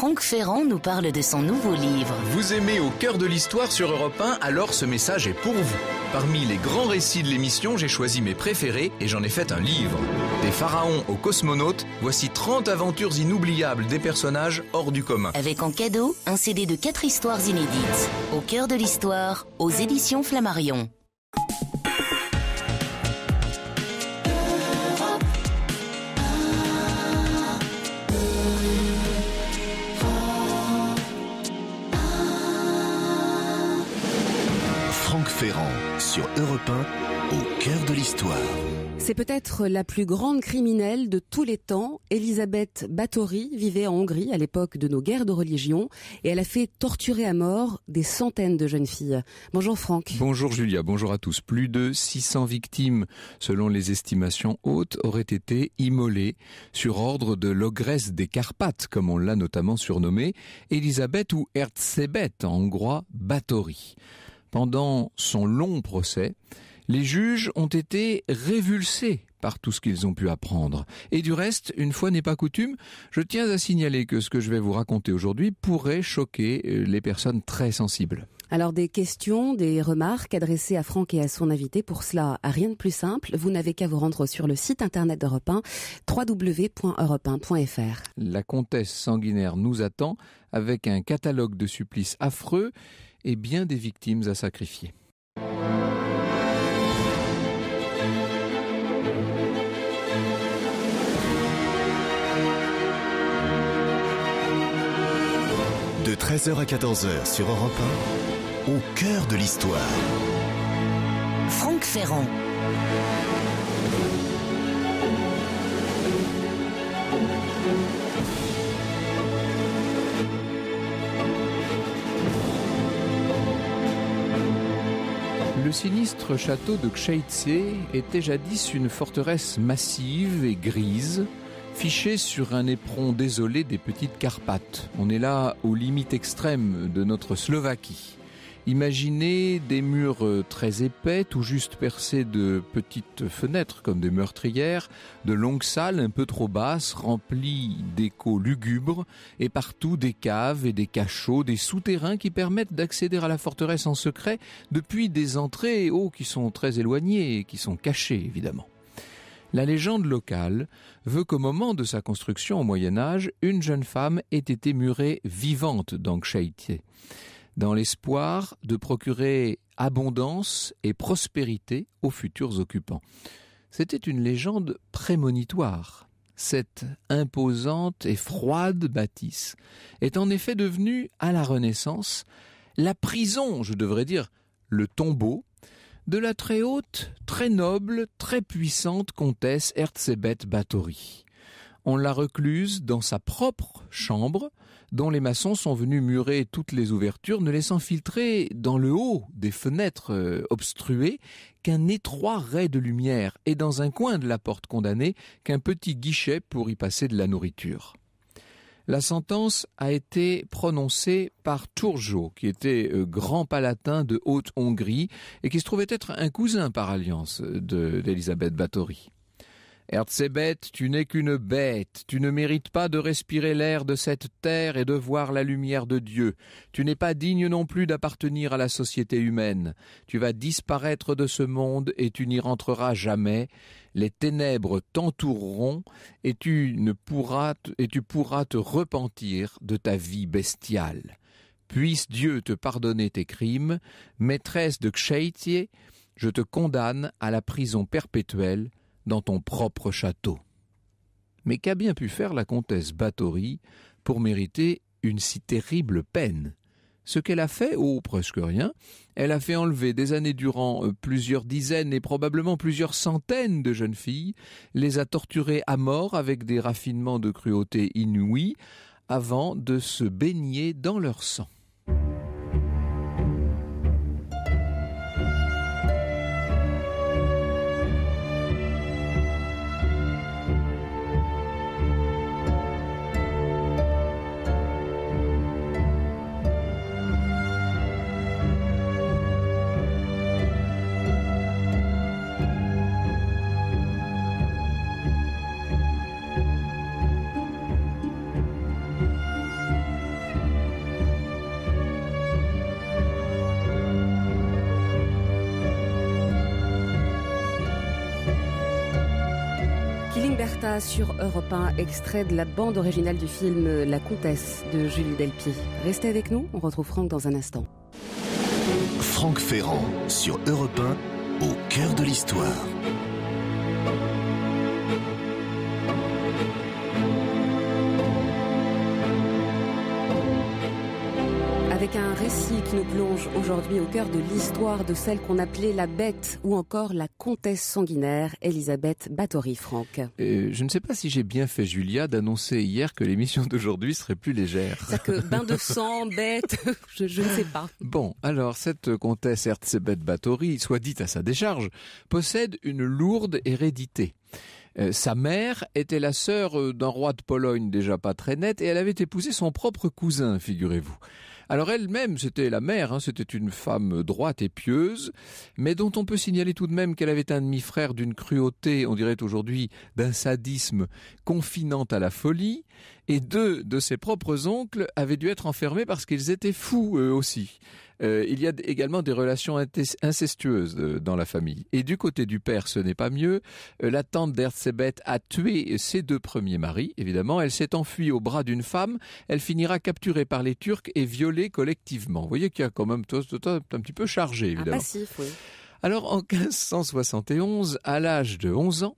Franck Ferrand nous parle de son nouveau livre. Vous aimez au cœur de l'histoire sur Europe 1, alors ce message est pour vous. Parmi les grands récits de l'émission, j'ai choisi mes préférés et j'en ai fait un livre. Des pharaons aux cosmonautes, voici 30 aventures inoubliables des personnages hors du commun. Avec en cadeau un CD de 4 histoires inédites. Au cœur de l'histoire, aux éditions Flammarion. sur Europe 1, au cœur de l'histoire. C'est peut-être la plus grande criminelle de tous les temps. Elisabeth Bathory vivait en Hongrie à l'époque de nos guerres de religion et elle a fait torturer à mort des centaines de jeunes filles. Bonjour Franck. Bonjour Julia, bonjour à tous. Plus de 600 victimes, selon les estimations hautes, auraient été immolées sur ordre de l'ogresse des Carpates, comme on l'a notamment surnommée, Elisabeth ou Erzsébet en hongrois Bathory. Pendant son long procès, les juges ont été révulsés par tout ce qu'ils ont pu apprendre. Et du reste, une fois n'est pas coutume, je tiens à signaler que ce que je vais vous raconter aujourd'hui pourrait choquer euh, les personnes très sensibles. Alors des questions, des remarques adressées à Franck et à son invité. Pour cela, rien de plus simple. Vous n'avez qu'à vous rendre sur le site internet d'Europe 1, www.europe La comtesse sanguinaire nous attend avec un catalogue de supplices affreux et bien des victimes à sacrifier. De 13h à 14h sur Europe 1, au cœur de l'histoire. Franck Ferrand. Le sinistre château de Ksheitse était jadis une forteresse massive et grise, fichée sur un éperon désolé des petites Carpates. On est là aux limites extrêmes de notre Slovaquie. Imaginez des murs euh, très épais, tout juste percés de petites fenêtres comme des meurtrières, de longues salles un peu trop basses, remplies d'échos lugubres, et partout des caves et des cachots, des souterrains qui permettent d'accéder à la forteresse en secret depuis des entrées hauts qui sont très éloignées et qui sont cachées évidemment. La légende locale veut qu'au moment de sa construction au Moyen Âge, une jeune femme ait été murée vivante dans dans l'espoir de procurer abondance et prospérité aux futurs occupants. C'était une légende prémonitoire. Cette imposante et froide bâtisse est en effet devenue, à la Renaissance, la prison, je devrais dire le tombeau, de la très haute, très noble, très puissante comtesse Herzébeth Bathory on l'a recluse dans sa propre chambre, dont les maçons sont venus murer toutes les ouvertures, ne laissant filtrer dans le haut des fenêtres euh, obstruées qu'un étroit ray de lumière, et dans un coin de la porte condamnée qu'un petit guichet pour y passer de la nourriture. La sentence a été prononcée par Turgeot, qui était euh, grand palatin de Haute-Hongrie et qui se trouvait être un cousin par alliance euh, d'Elisabeth de, Bathory tu n'es qu'une bête, tu ne mérites pas de respirer l'air de cette terre et de voir la lumière de Dieu, tu n'es pas digne non plus d'appartenir à la société humaine, tu vas disparaître de ce monde et tu n'y rentreras jamais, les ténèbres t'entoureront et tu ne pourras et tu pourras te repentir de ta vie bestiale. Puisse Dieu te pardonner tes crimes, maîtresse de Ksheitié, je te condamne à la prison perpétuelle dans ton propre château. Mais qu'a bien pu faire la comtesse Bathory pour mériter une si terrible peine ce qu'elle a fait, oh presque rien, elle a fait enlever des années durant euh, plusieurs dizaines et probablement plusieurs centaines de jeunes filles, les a torturées à mort avec des raffinements de cruauté inouïs, avant de se baigner dans leur sang. sur Europe 1, extrait de la bande originale du film La Comtesse de Julie Delpy. Restez avec nous, on retrouve Franck dans un instant. Franck Ferrand sur Europe au cœur de l'histoire. qui nous plonge aujourd'hui au cœur de l'histoire de celle qu'on appelait la bête ou encore la comtesse sanguinaire, Elisabeth Bathory Franck. je ne sais pas si j'ai bien fait, Julia, d'annoncer hier que l'émission d'aujourd'hui serait plus légère. cest que bain de sang, bête, je, ne sais pas. Bon, alors cette comtesse Elisabeth Bathory, soit dite à sa décharge, possède une lourde hérédité. Euh, sa mère était la sœur euh, d'un roi de Pologne déjà pas très net et elle avait épousé son propre cousin, figurez-vous. Alors elle-même, c'était la mère, hein, c'était une femme droite et pieuse, mais dont on peut signaler tout de même qu'elle avait un demi-frère d'une cruauté, on dirait aujourd'hui, d'un sadisme confinant à la folie, et deux de ses propres oncles avaient dû être enfermés parce qu'ils étaient fous eux aussi. Euh, il y a également des relations incestueuses euh, dans la famille. Et du côté du père, ce n'est pas mieux. Euh, la tante d'Herzébet a tué ses deux premiers maris, évidemment. Elle s'est enfuie au bras d'une femme. Elle finira capturée par les Turcs et violée collectivement. Vous voyez qu'il y a quand même tout, un petit peu chargé, évidemment. Alors, en 1571, à l'âge de 11 ans,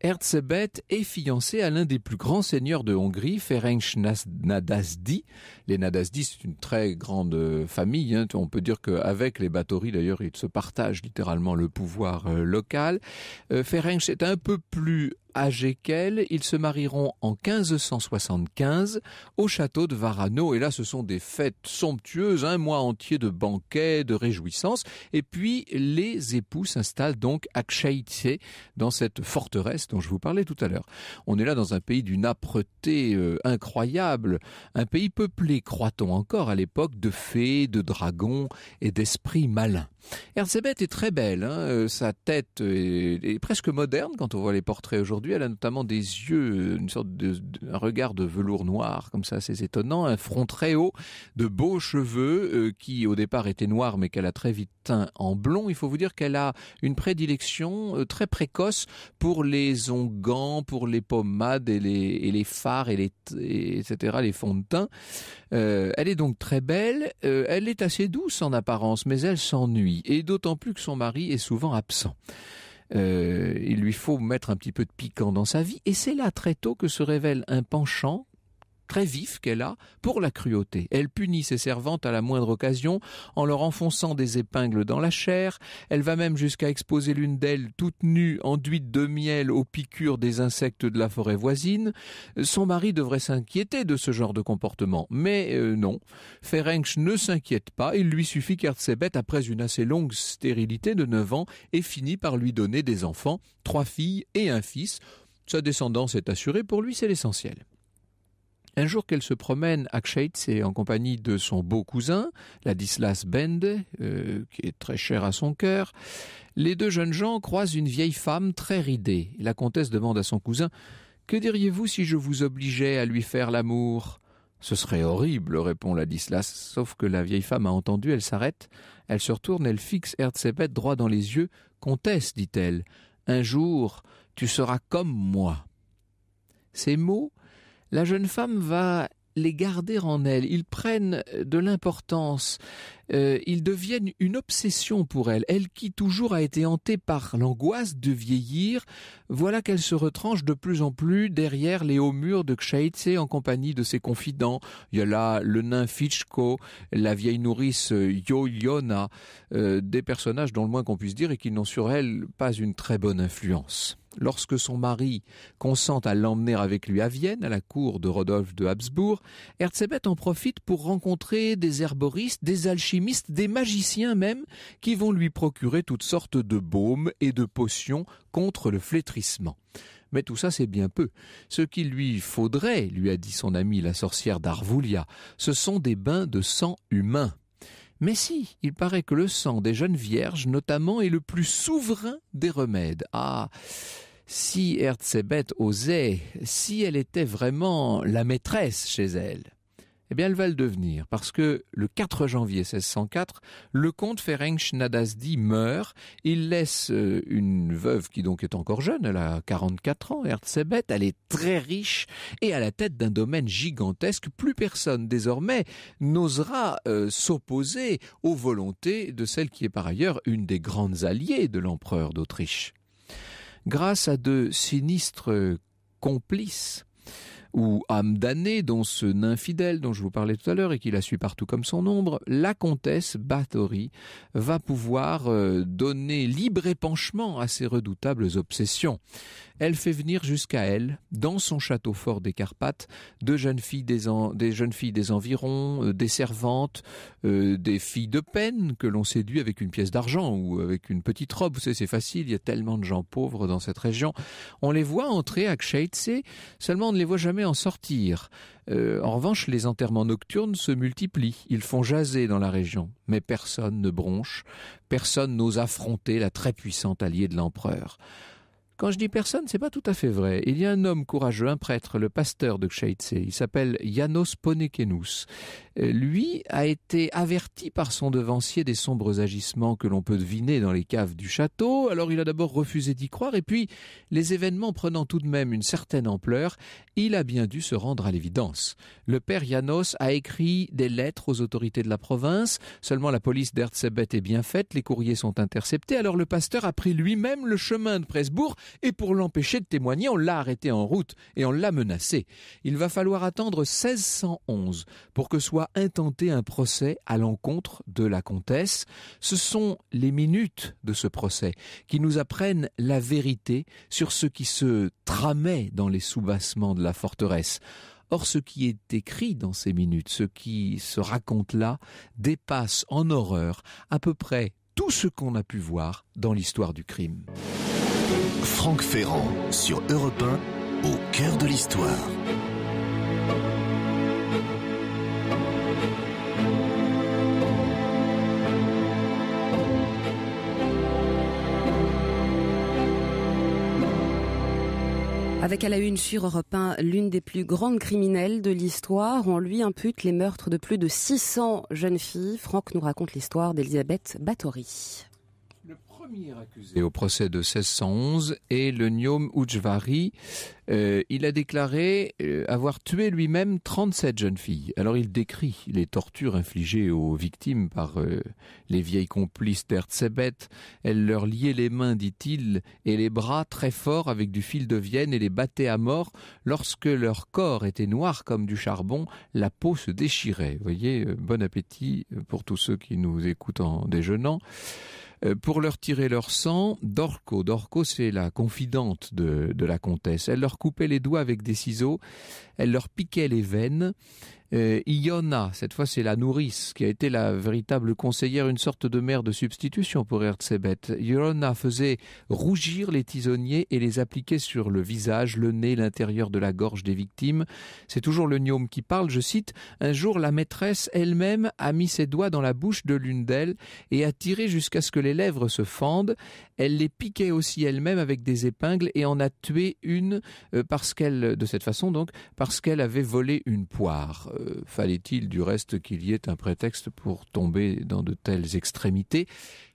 Erzsebet est fiancé à l'un des plus grands seigneurs de Hongrie, Ferenc Nadasdi, les Nadasdis, c'est une très grande euh, famille. Hein. On peut dire qu'avec les Batoris, d'ailleurs, ils se partagent littéralement le pouvoir euh, local. Euh, Ferenc est un peu plus âgé qu'elle. Ils se marieront en 1575 au château de Varano. Et là, ce sont des fêtes somptueuses, un hein. mois entier de banquets, de réjouissances. Et puis, les époux s'installent donc à Kshaytse, dans cette forteresse dont je vous parlais tout à l'heure. On est là dans un pays d'une âpreté incroyable, un pays peuplé croit-on encore à l'époque, de fées, de dragons et d'esprits malins. Herzébet est très belle, hein, euh, sa tête est, presque moderne quand on voit les portraits aujourd'hui. Elle a notamment des yeux, euh, une sorte de, un regard de velours noir, comme ça, c'est étonnant, un front très haut, de beaux cheveux euh, qui au départ étaient noirs mais qu'elle a très vite teint en blond. Il faut vous dire qu'elle a une prédilection très précoce pour les onguents, pour les pommades et les, et fards et les etc. les fonds de teint. elle est donc très belle. elle est assez douce en apparence, mais elle s'ennuie et d'autant plus que son mari est souvent absent. Euh, il lui faut mettre un petit peu de piquant dans sa vie, et c'est là très tôt que se révèle un penchant très vif qu'elle a pour la cruauté. Elle punit ses servantes à la moindre occasion en leur enfonçant des épingles dans la chair, elle va même jusqu'à exposer l'une d'elles toute nue, enduite de miel aux piqûres des insectes de la forêt voisine. Son mari devrait s'inquiéter de ce genre de comportement, mais euh, non. Ferenc ne s'inquiète pas, il lui suffit bêtes après une assez longue stérilité de 9 ans, ait fini par lui donner des enfants, trois filles et un fils. Sa descendance est assurée, pour lui c'est l'essentiel. Un jour qu'elle se promène à et en compagnie de son beau cousin, Ladislas Bende, euh, qui est très cher à son cœur, les deux jeunes gens croisent une vieille femme très ridée. La comtesse demande à son cousin Que diriez-vous si je vous obligeais à lui faire l'amour Ce serait horrible, répond Ladislas, sauf que la vieille femme a entendu, elle s'arrête, elle se retourne, elle fixe Herzébet droit dans les yeux. Comtesse, dit-elle, un jour, tu seras comme moi. Ces mots la jeune femme va les garder en elle, ils prennent euh, de l'importance, euh, ils deviennent une obsession pour elle. Elle qui toujours a été hantée par l'angoisse de vieillir, voilà qu'elle se retranche de plus en plus derrière les hauts murs de Kshaitse en compagnie de ses confidents. Il y a là le nain Fitchko, la vieille nourrice euh, yo des personnages dont le moins qu'on puisse dire et qu'ils n'ont sur elle pas une très bonne influence. Lorsque son mari consent à l'emmener avec lui à Vienne, à la cour de Rodolphe de Habsbourg, Herzébet en profite pour rencontrer des herboristes, des alchimistes, des magiciens même, qui vont lui procurer toutes sortes de baumes et de potions contre le flétrissement. Mais tout ça, c'est bien peu. Ce qu'il lui faudrait, lui a dit son amie la sorcière d'Arvoulia, ce sont des bains de sang humain. Mais si, il paraît que le sang des jeunes vierges, notamment, est le plus souverain des remèdes. Ah, si Herzébeth osait, si elle était vraiment la maîtresse chez elle, eh bien elle va le devenir, parce que le 4 janvier 1604, le comte Ferenc Nadasdi meurt, il laisse euh, une veuve qui donc est encore jeune, elle a 44 ans, Herzébeth, elle est très riche et à la tête d'un domaine gigantesque, plus personne désormais n'osera euh, s'opposer aux volontés de celle qui est par ailleurs une des grandes alliées de l'empereur d'Autriche grâce à de sinistres complices ou âme damnée, dont ce nain fidèle dont je vous parlais tout à l'heure et qui la suit partout comme son ombre, la comtesse Bathory va pouvoir euh, donner libre épanchement à ses redoutables obsessions. Elle fait venir jusqu'à elle, dans son château fort des Carpates, deux jeunes filles des, jeunes filles des environs, euh, des servantes, euh, des filles de peine que l'on séduit avec une pièce d'argent ou avec une petite robe. c'est facile, il y a tellement de gens pauvres dans cette région. On les voit entrer à Ksheitse, seulement on ne les voit jamais en sortir. Euh, en revanche, les enterrements nocturnes se multiplient. Ils font jaser dans la région. Mais personne ne bronche, personne n'ose affronter la très puissante alliée de l'empereur. Quand je dis personne, c'est pas tout à fait vrai. Il y a un homme courageux, un prêtre, le pasteur de Kshaitse. Il s'appelle Janos Ponekenus. Euh, lui a été averti par son devancier des sombres agissements que l'on peut deviner dans les caves du château. Alors il a d'abord refusé d'y croire et puis, les événements prenant tout de même une certaine ampleur, il a bien dû se rendre à l'évidence. Le père Janos a écrit des lettres aux autorités de la province. Seulement la police d'Herzébet est bien faite, les courriers sont interceptés. Alors le pasteur a pris lui-même le chemin de Presbourg et pour l'empêcher de témoigner, on l'a arrêté en route et on l'a menacé. Il va falloir attendre 1611 pour que soit intenté un procès à l'encontre de la comtesse. Ce sont les minutes de ce procès qui nous apprennent la vérité sur ce qui se tramait dans les soubassements de la forteresse. Or, ce qui est écrit dans ces minutes, ce qui se raconte là, dépasse en horreur à peu près tout ce qu'on a pu voir dans l'histoire du crime. Franck Ferrand sur Europe 1, au cœur de l'histoire. Avec à la une sur Europe 1, l'une des plus grandes criminelles de l'histoire, on lui impute les meurtres de plus de 600 jeunes filles. Franck nous raconte l'histoire d'Elisabeth Bathory premier accusé au procès de 1611 est le gnome Ujvari. Euh, il a déclaré euh, avoir tué lui-même 37 jeunes filles. Alors il décrit les tortures infligées aux victimes par euh, les vieilles complices d'Herzébet. Elles leur liaient les mains, dit-il, et les bras très forts avec du fil de Vienne et les battaient à mort. Lorsque leur corps était noir comme du charbon, la peau se déchirait. voyez, bon appétit pour tous ceux qui nous écoutent en déjeunant. Euh, pour leur tirer leur sang d'Orco. D'Orco, c'est la confidente de, de la comtesse. Elle leur coupait les doigts avec des ciseaux, elle leur piquait les veines, euh, Iona, cette fois c'est la nourrice, qui a été la véritable conseillère, une sorte de mère de substitution pour Herzébet. Iona faisait rougir les tisonniers et les appliquait sur le visage, le nez, l'intérieur de la gorge des victimes. C'est toujours le gnome qui parle, je cite, Un jour la maîtresse elle-même a mis ses doigts dans la bouche de l'une d'elles et a tiré jusqu'à ce que les lèvres se fendent. Elle les piquait aussi elle-même avec des épingles et en a tué une euh, parce qu'elle, de cette façon donc, parce qu'elle avait volé une poire fallait-il du reste qu'il y ait un prétexte pour tomber dans de telles extrémités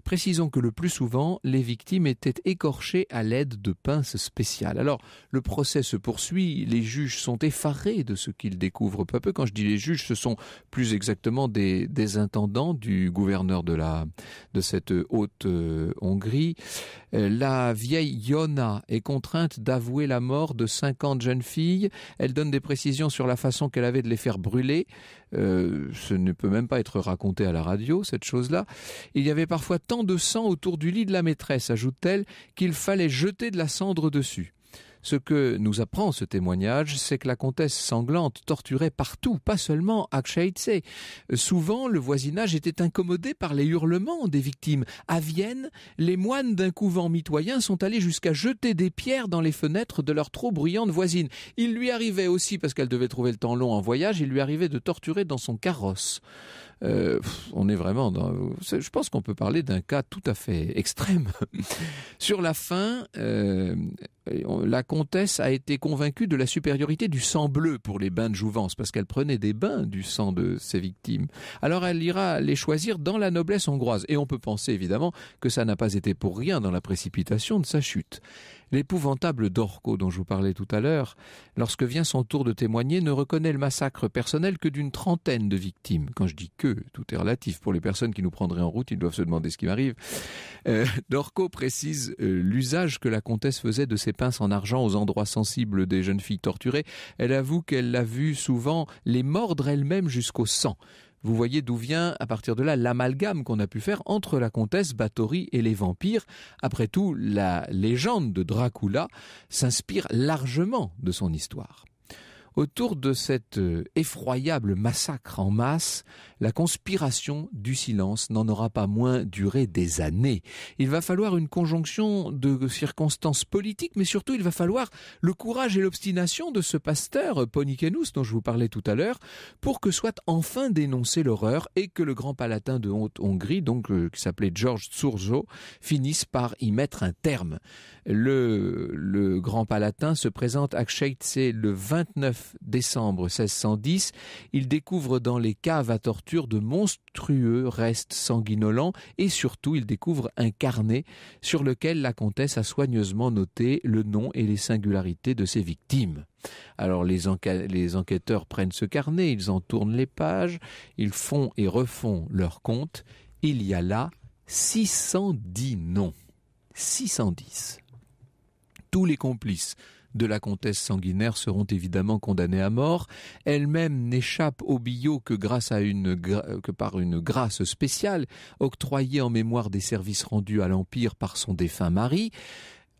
Précisons que le plus souvent, les victimes étaient écorchées à l'aide de pinces spéciales. Alors, le procès se poursuit, les juges sont effarés de ce qu'ils découvrent peu à peu. Quand je dis les juges, ce sont plus exactement des, intendants du gouverneur de la de cette haute euh, Hongrie. Euh, la vieille Yona est contrainte d'avouer la mort de 50 jeunes filles. Elle donne des précisions sur la façon qu'elle avait de les faire brûler. Euh, ce ne peut même pas être raconté à la radio, cette chose-là. Il y avait parfois tant de sang autour du lit de la maîtresse, ajoute-t-elle, qu'il fallait jeter de la cendre dessus. Ce que nous apprend ce témoignage, c'est que la comtesse sanglante torturait partout, pas seulement à Souvent, le voisinage était incommodé par les hurlements des victimes. À Vienne, les moines d'un couvent mitoyen sont allés jusqu'à jeter des pierres dans les fenêtres de leur trop bruyante voisine. Il lui arrivait aussi, parce qu'elle devait trouver le temps long en voyage, il lui arrivait de torturer dans son carrosse. Euh, on est vraiment dans... Je pense qu'on peut parler d'un cas tout à fait extrême. Sur la fin, euh, la comtesse a été convaincue de la supériorité du sang bleu pour les bains de jouvence, parce qu'elle prenait des bains du sang de ses victimes. Alors elle ira les choisir dans la noblesse hongroise, et on peut penser évidemment que ça n'a pas été pour rien dans la précipitation de sa chute. L'épouvantable Dorco dont je vous parlais tout à l'heure, lorsque vient son tour de témoigner, ne reconnaît le massacre personnel que d'une trentaine de victimes. Quand je dis que, tout est relatif. Pour les personnes qui nous prendraient en route, ils doivent se demander ce qui m'arrive. Euh, Dorco précise euh, l'usage que la comtesse faisait de ses pinces en argent aux endroits sensibles des jeunes filles torturées. Elle avoue qu'elle l'a vu souvent les mordre elle-même jusqu'au sang. Vous voyez d'où vient, à partir de là, l'amalgame qu'on a pu faire entre la comtesse Bathory et les vampires. Après tout, la légende de Dracula s'inspire largement de son histoire. Autour de cet euh, effroyable massacre en masse, la conspiration du silence n'en aura pas moins duré des années. Il va falloir une conjonction de circonstances politiques, mais surtout il va falloir le courage et l'obstination de ce pasteur euh, Ponikenus dont je vous parlais tout à l'heure, pour que soit enfin dénoncée l'horreur et que le grand palatin de Haute-Hongrie, donc euh, qui s'appelait George Tsourzo, finisse par y mettre un terme. Le, le grand palatin se présente à Kscheitse le 29 décembre 1610, il découvre dans les caves à torture de monstrueux restes sanguinolents et surtout il découvre un carnet sur lequel la comtesse a soigneusement noté le nom et les singularités de ses victimes. Alors les, les, enquêteurs prennent ce carnet, ils en tournent les pages, ils font et refont leur compte. Il y a là 610 noms. 610. Tous les complices de la comtesse sanguinaire seront évidemment condamnées à mort. Elle-même n'échappe au billot que grâce à une que par une grâce spéciale octroyée en mémoire des services rendus à l'empire par son défunt mari.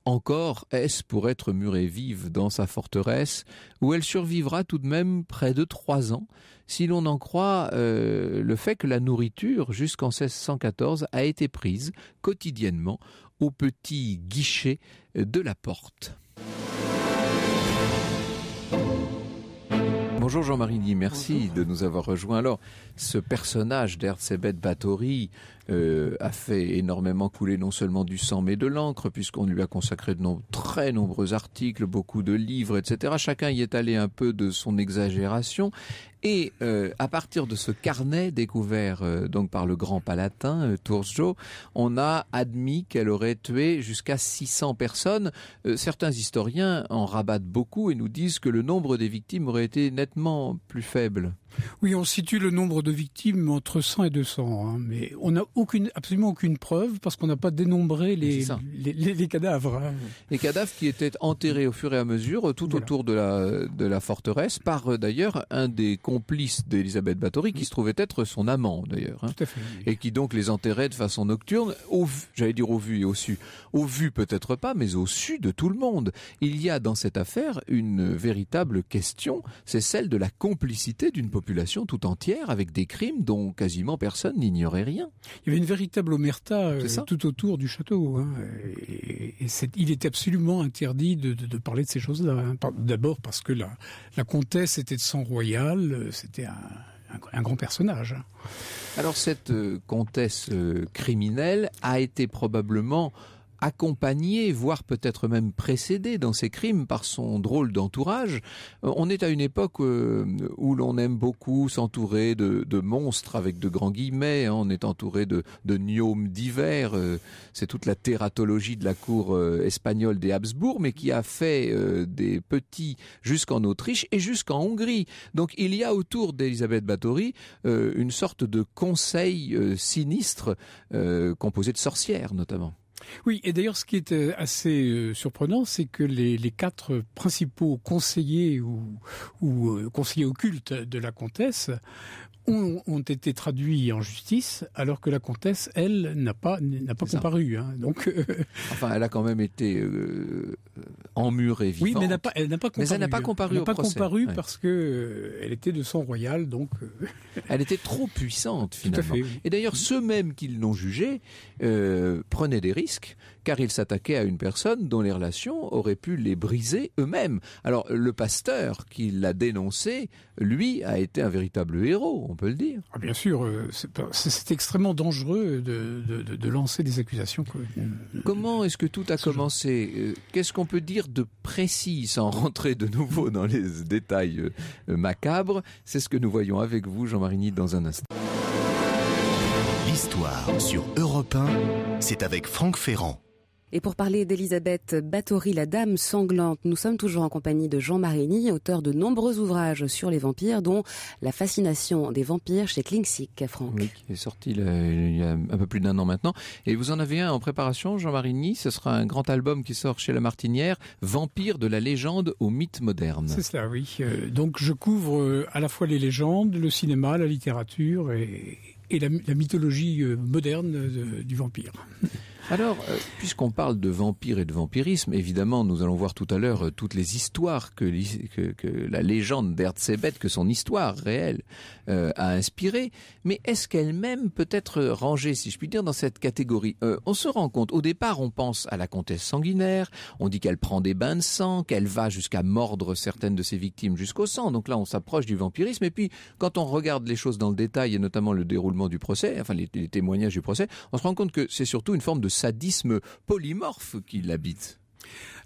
Encore est-ce pour être murée vive dans sa forteresse, où elle survivra tout de même près de trois ans, si l'on en croit euh, le fait que la nourriture, jusqu'en 1614, a été prise quotidiennement au petit guichet de la porte. Bonjour Jean-Marie merci de nous avoir rejoints. Alors, ce personnage d'Herzébet Bathory, euh, a fait énormément couler non seulement du sang mais de l'encre, puisqu'on lui a consacré de très nombreux articles, beaucoup de livres, etc. Chacun y est allé un peu de son exagération. Et euh, à partir de ce carnet découvert euh, donc par le grand palatin Toursjo, on a admis qu'elle aurait tué jusqu'à 600 personnes. certains historiens en rabattent beaucoup et nous disent que le nombre des victimes aurait été nettement plus faible. Oui, on situe le nombre de victimes entre 100 et 200, hein, mais on n'a aucune, absolument aucune preuve parce qu'on n'a pas dénombré les, les, cadavres. Hein. Les cadavres qui étaient enterrés au fur et à mesure euh, tout autour de la, de la forteresse par euh, d'ailleurs un des complices d'Elisabeth Bathory qui se trouvait être son amant d'ailleurs. Hein, et qui donc les enterrait de façon nocturne, au j'allais dire au vu et au su. Au vu peut-être pas, mais au su de tout le monde. Il y a dans cette affaire une véritable question, c'est celle de la complicité d'une population population tout entière avec des crimes dont quasiment personne n'ignorait rien. Il y avait une véritable omerta euh, tout autour du château. Hein. Et, il était absolument interdit de, parler de ces choses-là. Hein. D'abord parce que la, comtesse était de sang royal, euh, c'était un, grand personnage. Hein. Alors cette euh, comtesse criminelle a été probablement accompagné, voire peut-être même précédé dans ses crimes par son drôle d'entourage. Euh, on est à une époque euh, où l'on aime beaucoup s'entourer de, monstres avec de grands guillemets, hein. on est entouré de, de gnomes divers, euh, c'est toute la tératologie de la cour espagnole des Habsbourg, mais qui a fait des petits jusqu'en Autriche et jusqu'en Hongrie. Donc il y a autour d'Elisabeth Bathory une sorte de conseil sinistre composé de sorcières notamment. Oui, et d'ailleurs, ce qui est euh, assez euh, surprenant, c'est que les, quatre principaux conseillers ou euh, conseillers occultes de la comtesse ont, été traduits en justice, alors que la comtesse, elle, n'a pas, n'a pas comparu. Hein. donc, euh, Enfin, elle a quand même été euh, euh, emmurée vivante. Oui, mais elle n'a pas, pas comparu. elle n'a pas comparu, pas comparu parce que elle était de sang royal, donc. elle était trop puissante finalement. Et d'ailleurs, ceux mêmes qui l'ont jugée prenaient des risques car il s'attaquait à une personne dont les relations auraient pu les briser eux-mêmes. Alors le pasteur qui l'a dénoncé, lui, a été un véritable héros, on peut le dire. Ah, bien sûr, euh, c'est extrêmement dangereux de, lancer des accusations. Euh, Comment est-ce que tout a commencé euh, Qu'est-ce qu'on peut dire de précis, sans rentrer de nouveau dans les détails macabres C'est ce que nous voyons avec vous, Jean Nid, dans un instant. L'histoire sur Europe 1, c'est avec Franck Ferrand. Et pour parler d'Elisabeth Bathory, la dame sanglante, nous sommes toujours en compagnie de Jean Marigny, auteur de nombreux ouvrages sur les vampires, dont La fascination des vampires chez Klingsik, Franck. Oui, qui est sorti il y a un peu plus d'un an maintenant. Et vous en avez un en préparation, Jean Marigny. Ce sera un grand album qui sort chez La Martinière, Vampires de la légende au mythe moderne. C'est cela, oui. Euh, donc je couvre euh, à la fois les légendes, le cinéma, la littérature et, la, mythologie euh, moderne du vampire. Alors, euh, puisqu'on parle de vampires et de vampirisme, évidemment, nous allons voir tout à l'heure euh, toutes les histoires que, la légende d'Herzébeth, que son histoire réelle euh, a inspirée, mais est-ce qu'elle-même peut être rangée, si je puis dire, dans cette catégorie On se rend compte, au départ, on pense à la comtesse sanguinaire, on dit qu'elle prend des bains de sang, qu'elle va jusqu'à mordre certaines de ses victimes jusqu'au sang, donc là on s'approche du vampirisme, et puis quand on regarde les choses dans le détail, et notamment le déroulement du procès, enfin les témoignages du procès, on se rend compte que c'est surtout une forme de sadisme polymorphe qui l'habite.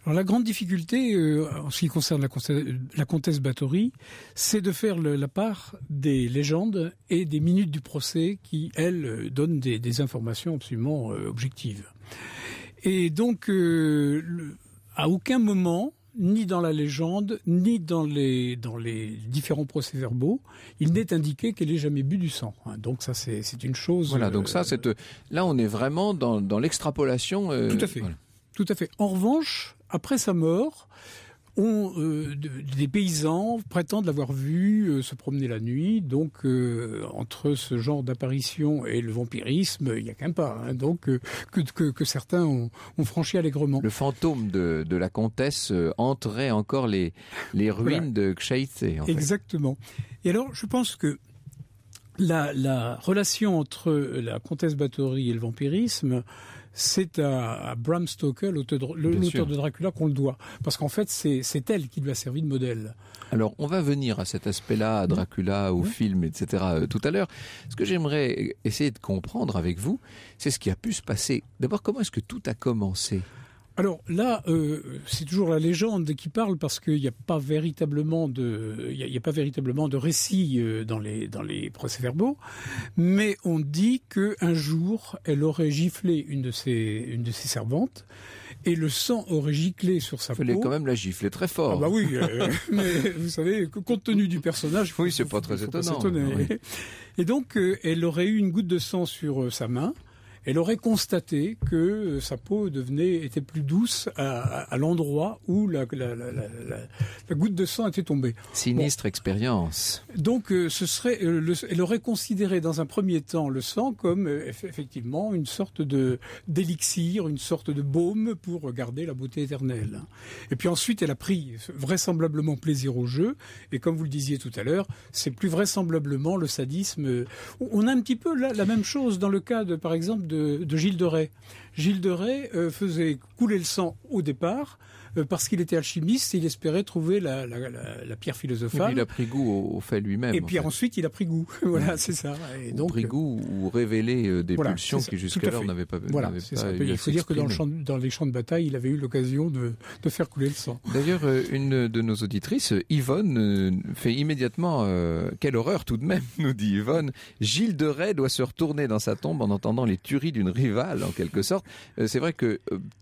Alors la grande difficulté euh, en ce qui concerne la, comtesse, la Bathory, c'est de faire la part des légendes et des minutes du procès qui, elles, euh, donnent des, informations absolument euh, objectives. Et donc, à aucun moment, ni dans la légende, ni dans les, différents procès-verbaux, il n'est indiqué qu'elle ait jamais bu du sang. Hein. Donc ça, c'est une chose. Voilà. Donc euh, ça, c'est euh, là, on est vraiment dans, l'extrapolation. Euh, Tout à fait. En revanche, après sa mort, ont, euh, des paysans prétendent l'avoir vu euh, se promener la nuit. Donc, euh, entre ce genre d'apparition et le vampirisme, il n'y a qu'un pas. Hein. donc, que, certains ont, franchi allègrement. Le fantôme de, la comtesse entrait encore les, ruines de Kshaïtse. Exactement. Et alors, je pense que la, la relation entre la comtesse Bathory et le vampirisme c'est à, Bram Stoker, l'auteur de Dracula, qu'on le doit. Parce qu'en fait, c'est elle qui lui a servi de modèle. Alors, on va venir à cet aspect-là, à Dracula, au film, etc., euh, tout à l'heure. Ce que j'aimerais essayer de comprendre avec vous, c'est ce qui a pu se passer. D'abord, comment est-ce que tout a commencé alors là, euh, c'est toujours la légende qui parle parce qu'il n'y a pas véritablement de, il a, pas véritablement de récit euh, dans les dans les procès-verbaux, mais on dit que un jour, elle aurait giflé une de ses une de ses servantes et le sang aurait giclé sur sa peau. Elle quand même la gifler très fort. Ah bah oui, euh, mais vous savez, compte tenu du personnage, oui, c'est pas très étonnant. Et donc, elle aurait eu une goutte de sang sur sa main elle aurait constaté que euh, sa peau devenait, était plus douce à, l'endroit où la, goutte de sang était tombée. Sinistre expérience. Donc, euh, ce serait, euh, elle aurait considéré dans un premier temps le sang comme effectivement une sorte de d'élixir, une sorte de baume pour garder la beauté éternelle. Et puis ensuite, elle a pris vraisemblablement plaisir au jeu. Et comme vous le disiez tout à l'heure, c'est plus vraisemblablement le sadisme. On a un petit peu la même chose dans le cas de, par exemple, de, Gilles de Rais. Gilles de Rais euh, faisait couler le sang au départ euh, parce qu'il était alchimiste, il espérait trouver la, pierre philosophale. il a pris goût au, fait lui-même. Et puis ensuite, il a pris goût. voilà, c'est ça. Et donc, pris goût ou révélé euh, des voilà, pulsions qui jusqu'alors n'avaient pas. Voilà, c'est ça. Il faut dire que dans, le champ, les champs de bataille, il avait eu l'occasion de, faire couler le sang. D'ailleurs, euh, une de nos auditrices, Yvonne, fait immédiatement quelle horreur tout de même, nous dit Yvonne. Gilles de Rais doit se retourner dans sa tombe en entendant les tueries d'une rivale, en quelque sorte. C'est vrai que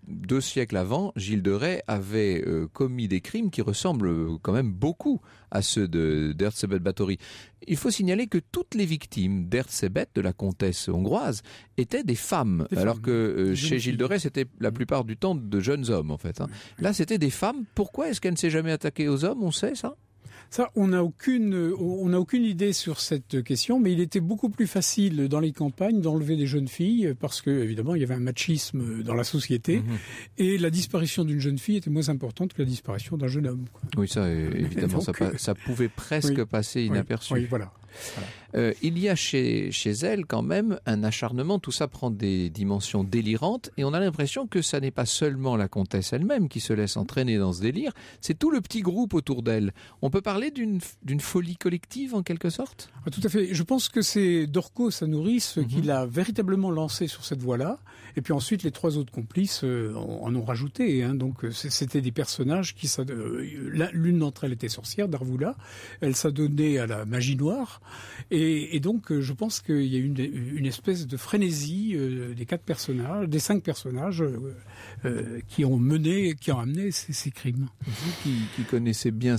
deux siècles avant, Gilles de Rais avait avait euh, commis des crimes qui ressemblent euh, quand même beaucoup à ceux de Bathory. Il faut signaler que toutes les victimes d'Herzébet, de la comtesse hongroise, étaient des femmes, alors que euh, chez Gilles de Rais, c'était la mm. plupart du temps de jeunes hommes en fait. Hein. Mm. Là, c'était des femmes. Pourquoi est-ce qu'elle ne s'est jamais attaquée aux hommes On sait ça ça, on n'a aucune, on aucune idée sur cette question, mais il était beaucoup plus facile dans les campagnes d'enlever des jeunes filles parce qu'évidemment il y avait un machisme dans la société mhm. et la disparition d'une jeune fille était moins importante que la disparition d'un jeune homme. Oui, ça, évidemment, ça, pouvait presque passer inaperçu. Oui, voilà. Euh, il y a chez, chez elle quand même un acharnement, tout ça prend des dimensions délirantes, et on a l'impression que ça n'est pas seulement la comtesse elle-même qui se laisse entraîner dans ce délire, c'est tout le petit groupe autour d'elle. On peut parler d'une folie collective en quelque sorte ah, Tout à fait. Je pense que c'est Dorco, sa nourrice, euh, qui mhm. l'a véritablement lancé sur cette voie-là, et puis ensuite les trois autres complices euh, en ont rajouté. Hein. donc c'était des personnages qui... L'une d'entre elles était sorcière, Darvula, elle s'adonnait à la magie noire, et et, donc, euh, je pense qu'il y a une, une espèce de frénésie euh, des quatre personnages, des cinq personnages euh, qui ont mené, qui ont amené ces, crimes. Vous qui, connaissez bien,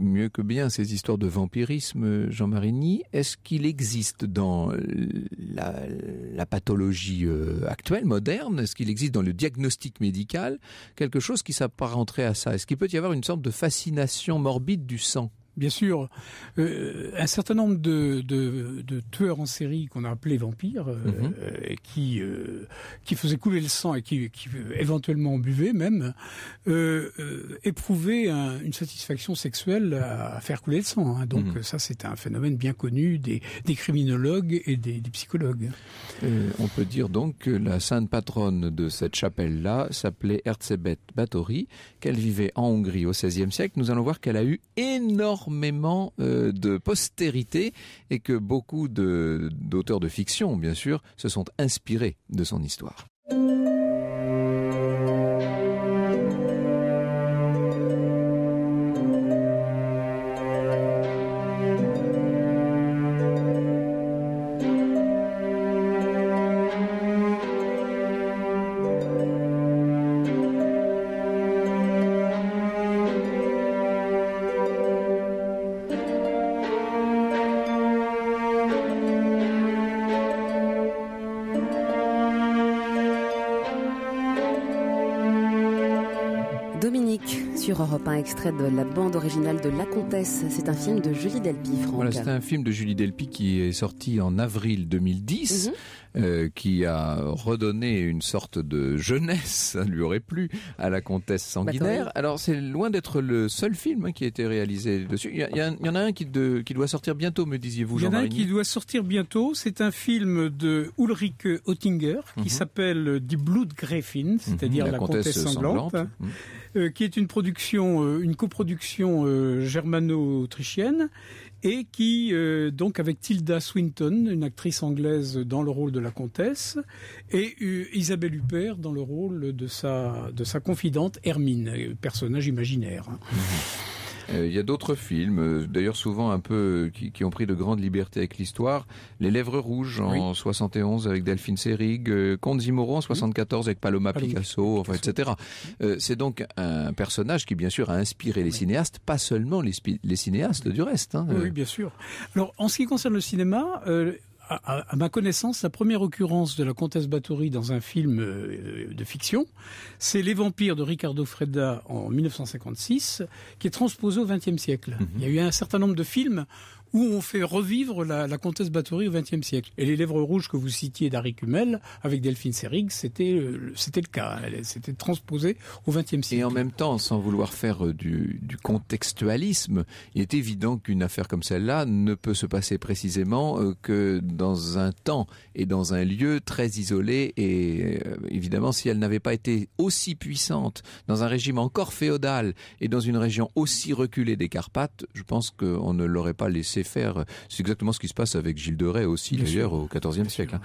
mieux que bien ces histoires de vampirisme, Jean Marigny, est-ce qu'il existe dans la, pathologie actuelle, moderne, est-ce qu'il existe dans le diagnostic médical quelque chose qui s'apparenterait à ça Est-ce qu'il peut y avoir une sorte de fascination morbide du sang bien sûr, euh, un certain nombre de, de, tueurs en série qu'on a appelés vampires, euh, mhm. euh, qui, qui faisaient couler le sang et qui, éventuellement buvaient même, éprouvaient une satisfaction sexuelle à faire couler le sang. Hein. Donc mhm. ça, c'est un phénomène bien connu des, criminologues et des, psychologues. on peut dire donc que la sainte patronne de cette chapelle-là s'appelait Herzébet Bathory, qu'elle vivait en Hongrie au XVIe siècle. Nous allons voir qu'elle a eu énormément euh, de postérité et que beaucoup d'auteurs de fiction, bien sûr, se sont inspirés de son histoire. un extrait de la bande originale de La Comtesse. C'est un film de Julie Delpy, Franck. Voilà, c'est un film de Julie Delpy qui est sorti en avril 2010, mhm. euh, qui a redonné une sorte de jeunesse, ça lui aurait plu, à La Comtesse bah, sanguinaire. Alors, c'est loin d'être le seul film hein, qui a été réalisé dessus. Il y, en a un qui, de, qui, doit sortir bientôt, me disiez-vous, jean Il y en a un qui doit sortir bientôt. C'est un film de Ulrike Oettinger qui mhm. s'appelle The s'appelle Die Blutgräfin, c'est-à-dire mhm. la, Comtesse, sanglante. Euh, qui est une production, euh, une coproduction euh, germano-autrichienne et qui, donc avec Tilda Swinton, une actrice anglaise dans le rôle de la comtesse, et Isabelle Huppert dans le rôle de sa confidente Hermine, personnage imaginaire. Hein. Mmh. Euh, il y a d'autres films, euh, d'ailleurs souvent un peu euh, qui, ont pris de grandes libertés avec l'histoire. Les Lèvres Rouges en 71 avec Delphine Seyrig, Conte Zimoro en 74 avec Paloma, Picasso, etc. C'est donc un personnage qui bien sûr a inspiré les cinéastes, pas seulement les, cinéastes du reste. Hein, oui, bien sûr. Alors en ce qui concerne le cinéma, à, ma connaissance, la première occurrence de la comtesse Bathory dans un film euh, de fiction, c'est Les Vampires de Ricardo Freda en 1956, qui est transposé au XXe siècle. Mhm. Il y a eu un certain nombre de films où on fait revivre la, comtesse Bathory au XXe siècle. Et les lèvres rouges que vous citiez d'Harry Kummel avec Delphine Serig, c'était euh, c'était le cas. C'était transposé au XXe siècle. Et en même temps, sans vouloir faire euh, du, du contextualisme, il est évident qu'une affaire comme celle-là ne peut se passer précisément euh, que dans un temps et dans un lieu très isolé. Et évidemment, si elle n'avait pas été aussi puissante dans un régime encore féodal et dans une région aussi reculée des Carpates, je pense qu'on ne l'aurait pas laissée faire. C'est exactement ce qui se passe avec Gilles de Rais aussi, d'ailleurs, au XIVe siècle. Hein.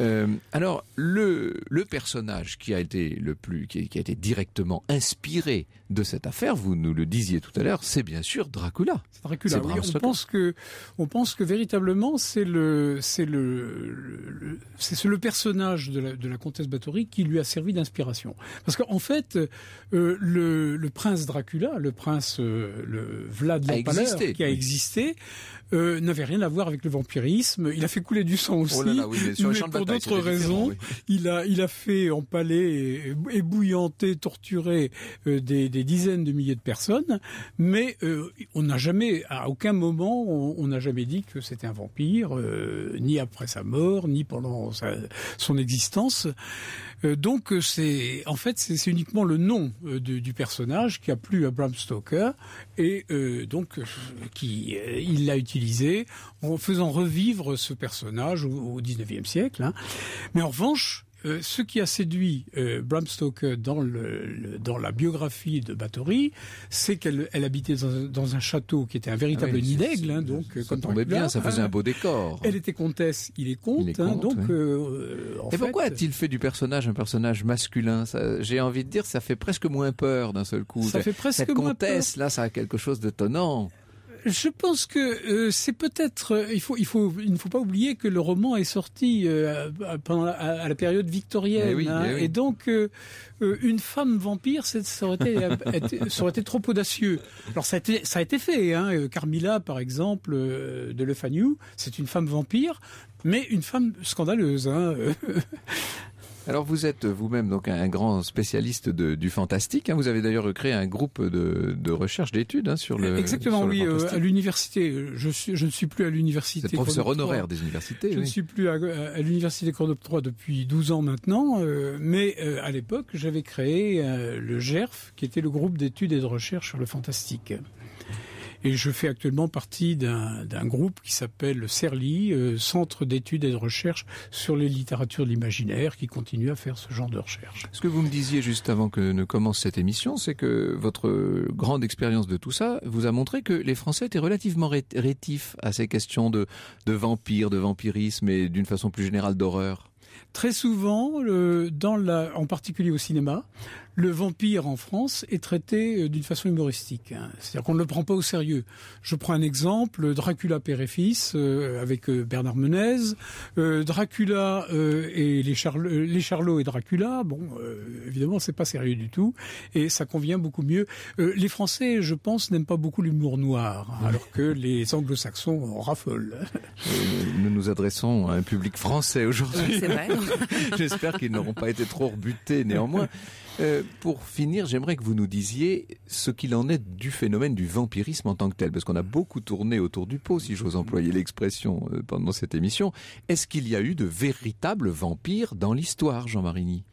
Euh, alors, le, personnage qui a été le plus, qui, a été directement inspiré de cette affaire, vous nous le disiez tout à l'heure, c'est bien sûr Dracula. C'est Dracula. on pense que, on pense que véritablement c'est le, c'est le, c'est le personnage de la, comtesse Bathory qui lui a servi d'inspiration. Parce qu'en fait, euh, le, prince Dracula, le prince, euh, le Vlad qui a existé, euh, n'avait rien à voir avec le vampirisme. Il a fait couler du sang oh aussi, mais, pour d'autres raisons. Il a il a fait empaler, ébouillanter, torturer euh, des, dizaines de milliers de personnes. Mais euh, on n'a jamais, à aucun moment, on n'a jamais dit que c'était un vampire, ni après sa mort, ni pendant son existence. Euh, donc euh, c'est en fait c'est uniquement le nom euh, du, personnage qui a plu à Bram Stoker et donc qui il l'a utilisé en faisant revivre ce personnage au, au 19e siècle. Hein. Mais en revanche euh, ce qui a séduit euh, Bram Stoker dans, la biographie de Bathory, c'est qu'elle habitait dans, un château qui était un véritable ah nid d'aigle. Hein, donc, ça euh, tombait bien, ça faisait un beau décor. Elle était comtesse, il est comte. Hein, donc, Et pourquoi a-t-il fait du personnage un personnage masculin J'ai envie de dire, ça fait presque moins peur d'un seul coup. Ça fait presque Cette comtesse, là, ça a quelque chose d'étonnant je pense que euh, c'est peut-être euh, il faut il faut il ne faut pas oublier que le roman est sorti euh, pendant à, la période victorienne eh hein. eh et donc une femme vampire ça aurait été, ça aurait été trop audacieux. Alors ça a été ça a été fait hein, Carmilla par exemple de Le Fanu, c'est une femme vampire mais une femme scandaleuse hein. Alors vous êtes vous-même donc un grand spécialiste du fantastique. Hein. Vous avez d'ailleurs créé un groupe de, recherche d'études hein, sur le exactement oui euh, à l'université. Je ne suis plus à l'université. professeur honoraire des universités. Je ne suis plus à, l'université Cordoba 3 depuis 12 ans maintenant, euh, mais euh, à l'époque j'avais créé le GERF qui était le groupe d'études et de recherche sur le fantastique. Et je fais actuellement partie d'un groupe qui s'appelle le CERLI, euh, Centre d'études et de recherche sur les littératures de l'imaginaire, qui continue à faire ce genre de recherche. Ce que vous me disiez juste avant que ne commence cette émission, c'est que votre grande expérience de tout ça vous a montré que les Français étaient relativement rétifs à ces questions de, de vampires, de vampirisme et d'une façon plus générale d'horreur. Très souvent, dans la, en particulier au cinéma, le vampire en France est traité euh, d'une façon humoristique. Hein. C'est-à-dire qu'on ne le prend pas au sérieux. Je prends un exemple, Dracula Père et Fils euh, avec euh, Bernard Menez, Dracula et les, Charlo les Charlots et Dracula, bon, évidemment, c'est pas sérieux du tout et ça convient beaucoup mieux. les Français, je pense, n'aiment pas beaucoup l'humour noir, alors que les Anglo-Saxons en raffolent. Nous nous adressons à un public français aujourd'hui. C'est vrai. J'espère qu'ils n'auront pas été trop rebutés néanmoins. Euh, pour finir, j'aimerais que vous nous disiez ce qu'il en est du phénomène du vampirisme en tant que tel, parce qu'on a beaucoup tourné autour du pot, si j'ose employer l'expression euh, pendant cette émission. Est-ce qu'il y a eu de véritables vampires dans l'histoire, Jean Marini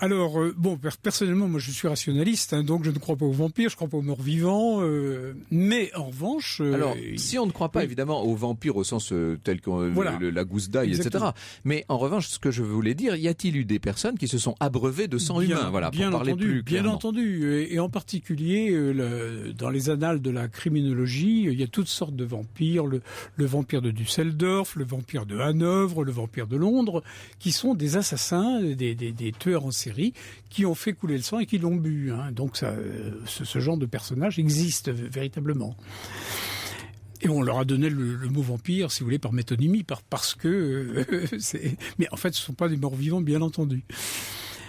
alors, euh, bon, personnellement, moi je suis rationaliste, hein, donc je ne crois pas aux vampires, je ne crois pas aux morts vivants, euh, mais en revanche... Euh, Alors, si on ne croit pas évidemment aux vampires au sens tel que la gousse d'ail, etc. Mais en revanche, ce que je voulais dire, y a-t-il eu des personnes qui se sont abreuvées de sang humain Voilà, bien pour entendu, Bien entendu, et, en particulier dans les annales de la criminologie, il y a toutes sortes de vampires, le, le vampire de Düsseldorf, le vampire de Hanovre, le vampire de Londres, qui sont des assassins, des, des, des tueurs en série qui ont fait couler le sang et qui l'ont bu. Hein. Donc euh, ce, genre de personnage existe véritablement. Et on leur a donné le, mot vampire, si vous voulez, par métonymie, parce que... Euh, mais en fait, ce ne sont pas des morts vivants, bien entendu.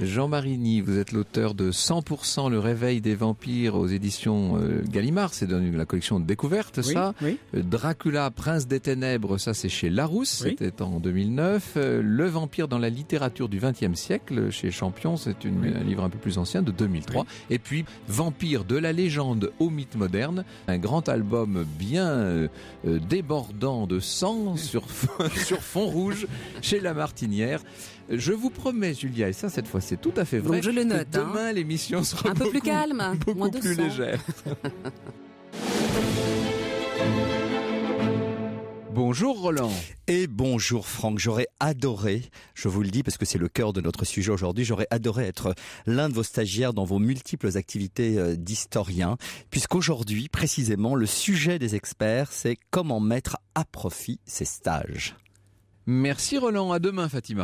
Jean Marigny, vous êtes l'auteur de 100% le réveil des vampires aux éditions euh, Gallimard. C'est dans la collection de découvertes, ça. Euh, Dracula, prince des ténèbres, ça c'est chez Larousse. C'était en 2009. Euh, le vampire dans la littérature du XXe siècle chez Champion. C'est un livre un peu plus ancien de 2003. Et puis Vampire de la légende au mythe moderne. Un grand album bien débordant de sang sur, sur fond rouge chez La Martinière. Je vous promets, Julia, et ça, cette fois, c'est tout à fait vrai. Donc je le note. Hein. demain, l'émission sera un peu plus calme, moins plus légère. Bonjour Roland. Et bonjour Franck. J'aurais adoré, je vous le dis parce que c'est le cœur de notre sujet aujourd'hui, j'aurais adoré être l'un de vos stagiaires dans vos multiples activités euh, d'historien, puisqu'aujourd'hui, précisément, le sujet des experts, c'est comment mettre à profit ces stages. Merci Roland. À demain, Fatima.